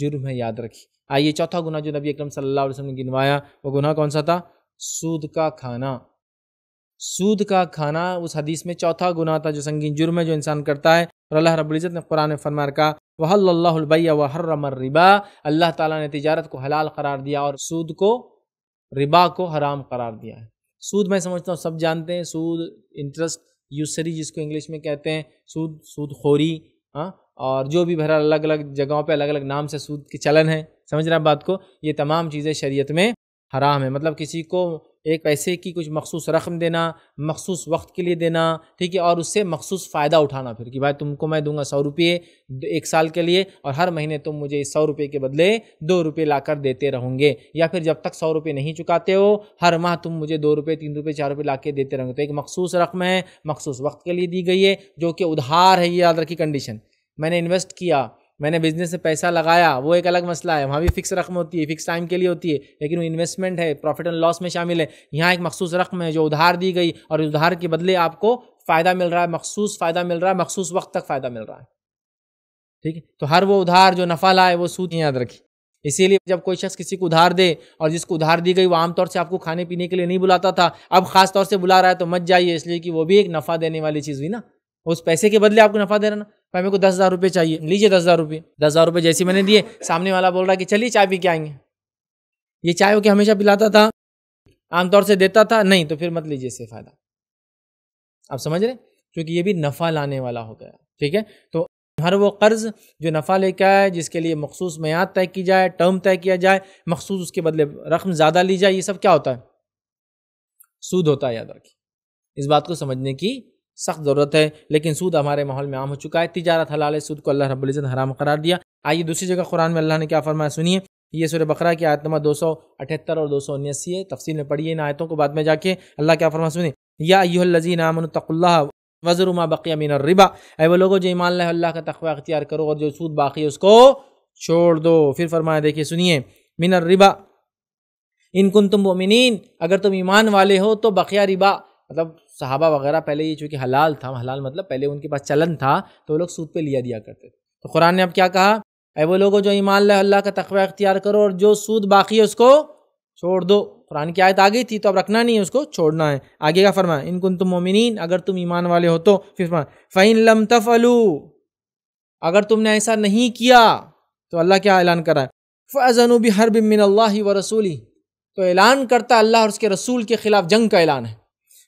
जुर्म है याद रखिए आइए चौथा गुना जो नबी अकरम सल्लल्लाहु अलैहि वसल्लम ने गिनवाया वो गुना कौन सा था सूद का खाना सूद का खाना उस हदीस में चौथा गुना था जो संगीन जुर्म है जो इंसान करता है और अल्लाह रबुल्ज़त ने कुरान फरमार का वहल्लाबैया वहर्रमर रिबा अल्लाह ताला ने तिजारत को हलाल करार दिया और सूद को रिबा को हराम करार दिया है सूद मैं समझता हूँ सब जानते हैं सूद इंटरेस्ट यूसरी जिसको इंग्लिश में कहते हैं सूद सूद खोरी हाँ और जो भी बहरहाल अलग अलग जगहों पे अलग अलग नाम से सूद के चलन है समझ रहे बात को ये तमाम चीज़ें शरीयत में हराम है मतलब किसी को एक पैसे की कुछ मखसूस रकम देना मखसूस वक्त के लिए देना ठीक है और उससे मखसूस फ़ायदा उठाना फिर कि भाई तुमको मैं दूंगा सौ रुपये एक साल के लिए और हर महीने तुम मुझे इस सौ रुपये के बदले दो रुपये ला कर देते रहोगे या फिर जब तक सौ रुपये नहीं चुकाते हो हर माह तुम मुझे दो रुपये तीन रुपये चार रुपये ला के देते रहोगे तो एक मखसूस रकम है मखसूस वक्त के लिए दी गई है जो कि उधार है ये याद रखी कंडीशन मैंने इन्वेस्ट किया मैंने बिजनेस में पैसा लगाया वो एक अलग मसला है वहाँ भी फिक्स रकम होती है फिक्स टाइम के लिए होती है लेकिन वो इन्वेस्टमेंट है प्रॉफिट एंड लॉस में शामिल है यहाँ एक मखसूस रकम है जो उधार दी गई और उधार के बदले आपको फ़ायदा मिल रहा है मखसूस फ़ायदा मिल रहा है मखसूस वक्त तक फ़ायदा मिल रहा है ठीक है तो हर वो उधार जो नफ़ा लाए वो सूद याद रखी इसीलिए जब कोई शख्स किसी को उधार दे और जिसको उधार दी गई वो आमतौर से आपको खाने पीने के लिए नहीं बुलाता था अब ख़ास तौर से बुला रहा है तो मत जाइए इसलिए कि वो भी एक नफ़ा देने वाली चीज़ हुई ना उस पैसे के बदले आपको नफ़ा दे रहा ना भाई मेरे को दस हज़ार रुपये चाहिए लीजिए दस हज़ार रुपये दस हज़ार रुपये जैसे मैंने दिए सामने वाला बोल रहा कि चलिए चाय पी के आएंगे ये चाय होकर हमेशा पिलाता था आमतौर से देता था नहीं तो फिर मत लीजिए इससे फ़ायदा आप समझ रहे क्योंकि ये भी नफ़ा लाने वाला हो गया ठीक है तो हर वो कर्ज़ जो नफ़ा लेकर आए जिसके लिए मखसूस मैद तय की जाए टर्म तय किया जाए मखसूस उसके बदले रकम ज़्यादा ली जाए ये सब क्या होता है सूद होता है याद रखिए इस बात को समझने की सख्त ज़रूरत है लेकिन सूद हमारे माहौल में आम हो चुका है तिजारत हलाल सूद को अल्लाह रबुल्ज़त हराम करार दिया आइए दूसरी जगह कुरान में अल्लाह ने क्या फरमाया सुनिए ये सूर्य बकरा की आयत नंबर दो सौ अठहत्तर और दो सौ उन्यासी है तफसील में पढ़िए इन आयतों को बाद में जाके अल्लाह क्या फरमा सुनिए या यू लजी तकुल्ला वजरुमा बकिया मीन रिबा ए वो लोगों जो ईमान लाए अल्लाह का तखवा अख्तियार करो और जो सूद बाकी है उसको छोड़ दो फिर फरमाया देखिए सुनिए मिनर रिबा इनकुन तुम मोमिन अगर तुम ईमान वाले हो तो बकिया रिबा मतलब सहाबा वगैरह पहले ये चूँकि हलाल था हलाल मतलब पहले उनके पास चलन था तो वो लोग सूद पे लिया दिया करते थे तो कुरान ने अब क्या कहा अरे वो लोगों जो ईमान अल्लाह का तकवा अख्तियार करो और जो सूद बाकी है उसको छोड़ दो कुरान की आयत आ गई थी तो अब रखना नहीं है उसको छोड़ना है आगे का फरमा इन तुम मोमिन अगर तुम ईमान वाले हो तो फिर फ़ैन लम तफलू अगर तुमने ऐसा नहीं किया तो अल्लाह क्या ऐलान करा है फ़नूबी हर बिमिन व रसूली तो ऐलान करता अल्लाह और उसके रसूल के ख़िलाफ़ जंग का ऐलान है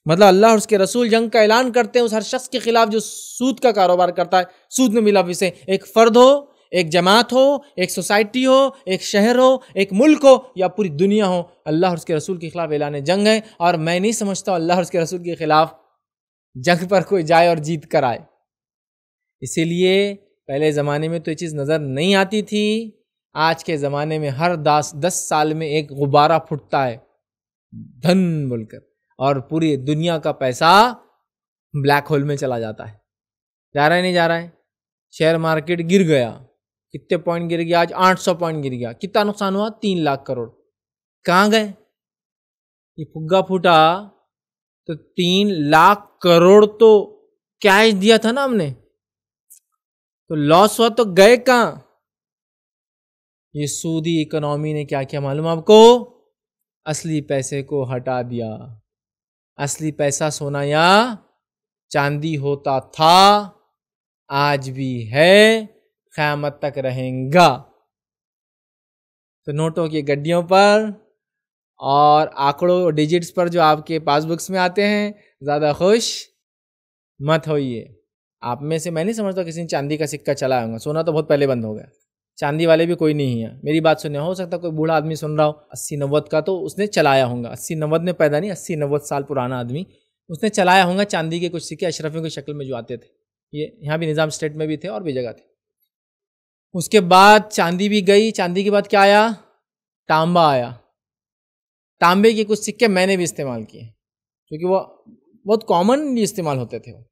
मतलब अल्लाह और उसके रसूल जंग का ऐलान करते हैं उस हर शख्स के खिलाफ जो सूद का कारोबार करता है सूद में मिला विषय एक फ़र्द हो एक जमात हो एक सोसाइटी हो एक शहर हो एक मुल्क हो या पूरी दुनिया हो अल्लाह और उसके रसूल के खिलाफ ऐलान जंग है और मैं नहीं समझता अल्लाह और उसके रसूल के खिलाफ जंग पर कोई जाए और जीत कर आए इसीलिए पहले ज़माने में तो ये चीज़ नज़र नहीं आती थी आज के ज़माने में हर दस दस साल में एक गुब्बारा फुटता है धन बोलकर और पूरी दुनिया का पैसा ब्लैक होल में चला जाता है जा रहा है नहीं जा रहा है शेयर मार्केट गिर गया कितने पॉइंट गिर गया आज 800 पॉइंट गिर गया कितना नुकसान हुआ तीन लाख करोड़ कहाँ गए ये फुग्गा फूटा तो तीन लाख करोड़ तो कैश दिया था ना हमने तो लॉस हुआ तो गए कहाँ ये सूदी इकोनॉमी ने क्या किया मालूम आपको असली पैसे को हटा दिया असली पैसा सोना या चांदी होता था आज भी है क़यामत तक रहेगा तो नोटों की गड्डियों पर और आंकड़ों डिजिट्स पर जो आपके पासबुक्स में आते हैं ज़्यादा खुश मत होइए आप में से मैं नहीं समझता किसी ने चांदी का सिक्का चला होगा सोना तो बहुत पहले बंद हो गया चांदी वाले भी कोई नहीं है मेरी बात सुनने हो सकता कोई बूढ़ा आदमी सुन रहा हो अस्सी नब्बे का तो उसने चलाया होगा अस्सी नब्बे में पैदा नहीं अस्सी नब्बे साल पुराना आदमी उसने चलाया होगा चांदी के कुछ सिक्के अशरफियों की शक्ल में जो आते थे ये यहाँ भी निज़ाम स्टेट में भी थे और भी जगह थे उसके बाद चांदी भी गई चांदी के बाद क्या आया तांबा आया तांबे के कुछ सिक्के मैंने भी इस्तेमाल किए क्योंकि वो बहुत कॉमनली इस्तेमाल होते थे वो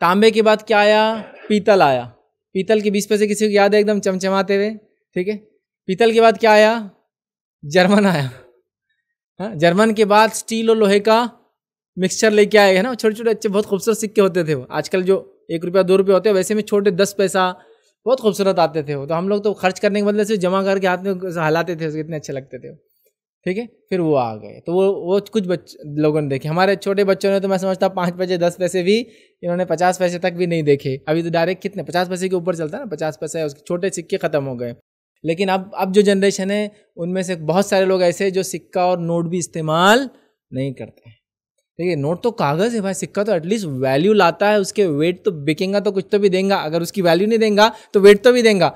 तांबे के बाद क्या आया पीतल आया पीतल के बीस पैसे किसी को याद है एकदम चमचमाते हुए ठीक है पीतल के बाद क्या आया जर्मन आया हाँ जर्मन के बाद स्टील और लोहे का मिक्सचर लेके आया है ना छोटे छोटे अच्छे बहुत खूबसूरत सिक्के होते थे वो आजकल जो एक रुपया दो रुपये होते हैं वैसे में छोटे दस पैसा बहुत खूबसूरत आते थे वो तो हम लोग तो खर्च करने के बदले से जमा करके हाथ में हलाते थे उसके इतने अच्छे लगते थे ठीक है फिर वो आ गए तो वो वो कुछ बच लोगों ने देखे हमारे छोटे बच्चों ने तो मैं समझता हूँ पाँच पैसे दस पैसे भी इन्होंने पचास पैसे तक भी नहीं देखे अभी तो डायरेक्ट कितने पचास पैसे के ऊपर चलता है ना पचास पैसे उसके छोटे सिक्के ख़त्म हो गए लेकिन अब अब जो जनरेशन है उनमें से बहुत सारे लोग ऐसे जो सिक्का और नोट भी इस्तेमाल नहीं करते हैं ठीक है नोट तो कागज़ है भाई सिक्का तो एटलीस्ट वैल्यू लाता है उसके वेट तो बिकेगा तो कुछ तो भी देंगे अगर उसकी वैल्यू नहीं देंगे तो वेट तो भी देंगे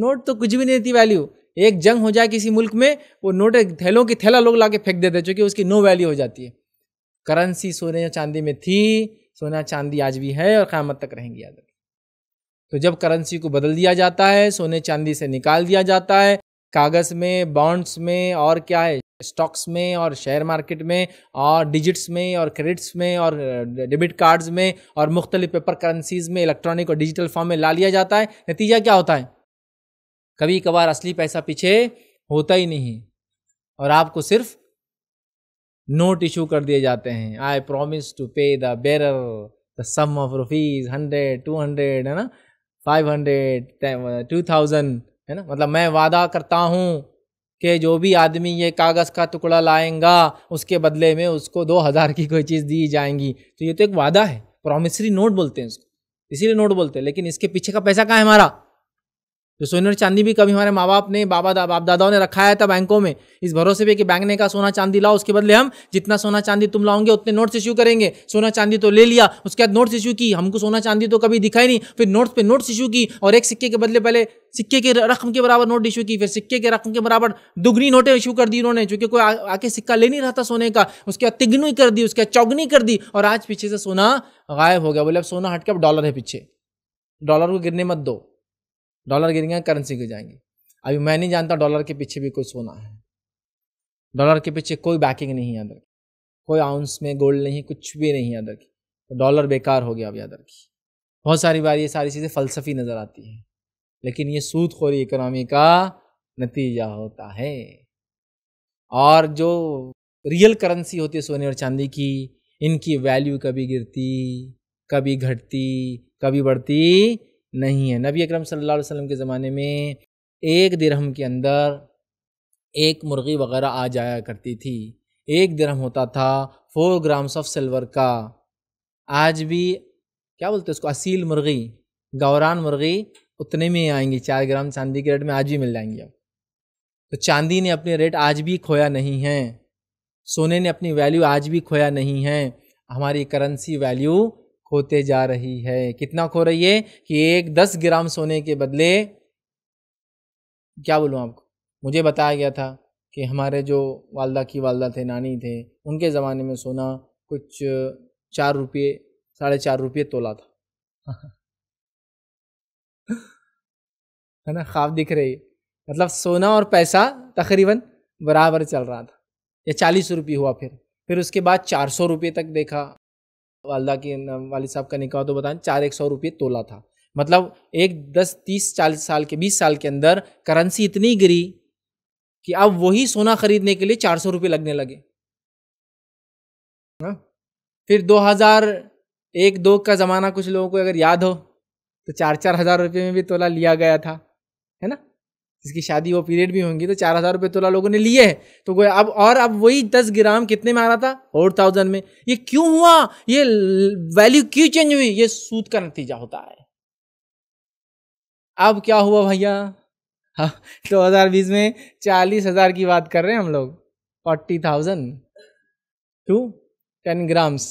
नोट तो कुछ भी नहीं देती वैल्यू एक जंग हो जाए किसी मुल्क में वो नोट थैलों की थैला लोग ला के फेंक देते जो उसकी नो वैल्यू हो जाती है करेंसी सोने या चांदी में थी सोना चांदी आज भी है और क़्यामत तक रहेंगी याद रखें तो जब करेंसी को बदल दिया जाता है सोने चांदी से निकाल दिया जाता है कागज़ में बॉन्ड्स में और क्या है स्टॉक्स में और शेयर मार्केट में और डिजिट्स में और क्रेडिट्स में और डेबिट कार्ड्स में और मुख्तलिफ पेपर करेंसीज़ में इलेक्ट्रॉनिक और डिजिटल फॉर्म में ला लिया जाता है नतीजा क्या होता है कभी कभार असली पैसा पीछे होता ही नहीं और आपको सिर्फ नोट इशू कर दिए जाते हैं I promise to pay the bearer the sum of rupees hundred two hundred है ना फाइव हंड्रेड टू थाउजेंड है ना मतलब मैं वादा करता हूँ कि जो भी आदमी ये कागज़ का टुकड़ा लाएंगा उसके बदले में उसको दो हज़ार की कोई चीज़ दी जाएंगी तो ये तो एक वादा है प्रोमिसरी नोट बोलते हैं इसको इसीलिए नोट बोलते हैं लेकिन इसके पीछे का पैसा कहाँ है हमारा जो तो सोने और चांदी भी कभी हमारे माँ बाप ने बाबा दा, बाप दादाओं ने रखाया था बैंकों में इस भरोसे पे कि बैंक ने कहा सोना चांदी लाओ उसके बदले हम जितना सोना चांदी तुम लाओगे उतने नोट्स इशू करेंगे सोना चांदी तो ले लिया उसके बाद नोट्स इशू की हमको सोना चांदी तो कभी दिखाई नहीं फिर नोट्स पे नोट्स इशू की और एक सिक्के के बदले पहले सिक्के के रकम के बराबर नोट इशू की फिर सिक्के के रकम के बराबर दुगनी नोटें इशू कर दी उन्होंने चूंकि कोई आके सिक्का ले नहीं रहा था सोने का उसके बाद तिगनी कर दी उसके बाद चौगनी कर दी और आज पीछे से सोना गायब हो गया बोले अब सोना हटके अब डॉलर है पीछे डॉलर को गिरने मत दो डॉलर गिरेंगे करेंसी गिर जाएंगी अभी मैं नहीं जानता डॉलर के पीछे भी कोई सोना है डॉलर के पीछे कोई बैकिंग नहीं है अदर की कोई आउंस में गोल्ड नहीं कुछ भी नहीं है अदर की तो डॉलर बेकार हो गया अभी अदर की बहुत सारी बार ये सारी चीज़ें फ़लसफ़ी नज़र आती हैं लेकिन ये सूदखोरी इकोनॉमी का नतीजा होता है और जो रियल करेंसी होती है सोने और चांदी की इनकी वैल्यू कभी गिरती कभी घटती कभी बढ़ती नहीं है नबी अकरम सल्लल्लाहु अलैहि वसल्लम के ज़माने में एक दिरहम के अंदर एक मुर्गी वगैरह आ जाया करती थी एक दिरहम होता था फोर ग्राम्स ऑफ सिल्वर का आज भी क्या बोलते हैं उसको असील मुर्गी गौरान मुर्गी उतने में आएंगी चार ग्राम चांदी के रेट में आज भी मिल जाएंगी अब तो चांदी ने अपने रेट आज भी खोया नहीं है सोने ने अपनी वैल्यू आज भी खोया नहीं है हमारी करेंसी वैल्यू होते जा रही है कितना खो रही है कि एक दस ग्राम सोने के बदले क्या बोलूँ आपको मुझे बताया गया था कि हमारे जो वालदा की वालदा थे नानी थे उनके ज़माने में सोना कुछ चार रुपये साढ़े चार रुपये तोला था है ना ख्वाब दिख रही मतलब सोना और पैसा तकरीबन बराबर चल रहा था या चालीस रुपये हुआ फिर फिर उसके बाद चार सौ रुपये तक देखा वालदा की वालिद साहब का निकाह तो बताएं चार एक सौ रुपये तोला था मतलब एक दस तीस चालीस साल के बीस साल के अंदर करेंसी इतनी गिरी कि अब वही सोना खरीदने के लिए चार सौ रुपये लगने लगे ना? हाँ। फिर दो हज़ार एक दो का ज़माना कुछ लोगों को अगर याद हो तो चार चार हज़ार रुपये में भी तोला लिया गया था जिसकी शादी वो पीरियड भी होंगी तो चार हज़ार रुपये तोला लोगों ने लिए हैं तो गोया अब और अब वही दस ग्राम कितने में आ रहा था फोर थाउजेंड में ये क्यों हुआ ये वैल्यू क्यों चेंज हुई ये सूद का नतीजा होता है अब क्या हुआ भैया हाँ, दो हज़ार बीस में चालीस हज़ार की बात कर रहे हैं हम लोग forty thousand to ten grams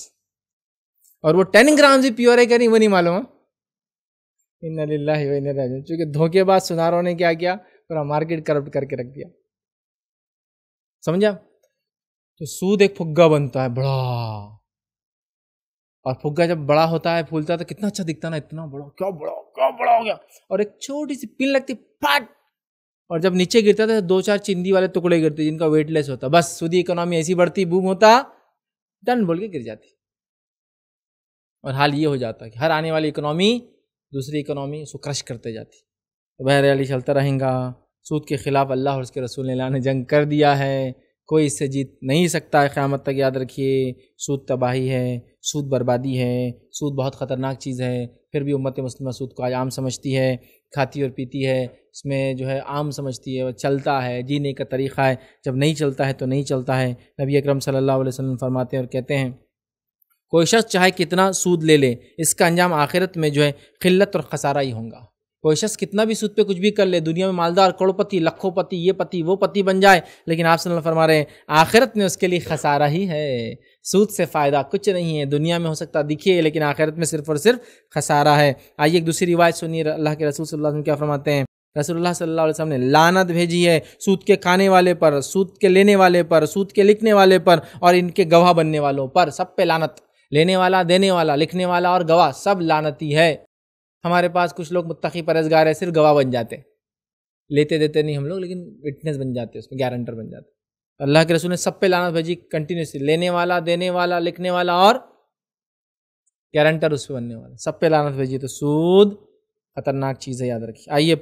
और वो टेन ग्राम्स ही प्योर है क्या नहीं वो नहीं मालूम है इन लाही चूंकि धोखेबाज सुनारों ने क्या किया पूरा मार्केट करप्ट करके रख दिया समझा तो सूद एक फुग्गा बनता है बड़ा और फुग्गा जब बड़ा होता है फूलता है तो कितना अच्छा दिखता ना इतना बड़ा क्या बड़ा क्या बड़ा हो गया और एक छोटी सी पिन लगती फट और जब नीचे गिरता था तो दो चार चिंदी वाले टुकड़े गिरते जिनका वेटलेस होता बस सूदी इकोनॉमी ऐसी बढ़ती बूम होता डन बोल के गिर जाती और हाल ये हो जाता कि हर आने वाली इकोनॉमी दूसरी इकोनॉमी उसको क्रश करते जाती तो बहरियाली चलता रहेगा सूद के ख़िलाफ़ अल्लाह और उसके रसूल ने जंग कर दिया है कोई इससे जीत नहीं सकता है क़्यामत तक याद रखिए सूद तबाही है सूद बर्बादी है सूद बहुत ख़तरनाक चीज़ है फिर भी उम्मत मुस्लिम सूद को आज आम समझती है खाती और पीती है इसमें जो है आम समझती है वह चलता है जीने का तरीक़ा है जब नहीं चलता है तो नहीं चलता है नबी अक्रम सल्लल्लाहु फरमाते हैं और कहते हैं कोई शख्स चाहे कितना सूद ले ले इसका अंजाम आखिरत में जो है किल्लत और खसारा ही होगा कोई शख्स कितना भी सूद पे कुछ भी कर ले दुनिया में मालदार करोड़पति लखोपति ये पति वो पति बन जाए लेकिन आप सल फरमा रहे हैं आखिरत में उसके लिए खसारा ही है सूद से फ़ायदा कुछ नहीं है दुनिया में हो सकता दिखिए लेकिन आखिरत में सिर्फ और सिर्फ खसारा है आइए एक दूसरी रिवायत सुनिए अल्लाह के रसूल सल्लल्लाहु अलैहि वसल्लम क्या फरमाते हैं रसोल्ला सल्ला वसम ने लानत भेजी है सूद के खाने वाले पर सूद के लेने वाले पर सूद के लिखने वाले पर और इनके गवाह बनने वालों पर सब पे लानत लेने वाला देने वाला लिखने वाला और गवाह सब लानती है हमारे पास कुछ लोग मुत्तकी परसगार है सिर्फ गवाह बन जाते लेते देते नहीं हम लोग लेकिन विटनेस बन जाते उसमें गारंटर बन जाते अल्लाह के रसूल ने सब पे लाना भेजी कंटिन्यूसली लेने वाला देने वाला लिखने वाला और गारंटर उस पर बनने वाला सब पे लाना भेजिए तो सूद खतरनाक चीज़ है याद रखिए आइए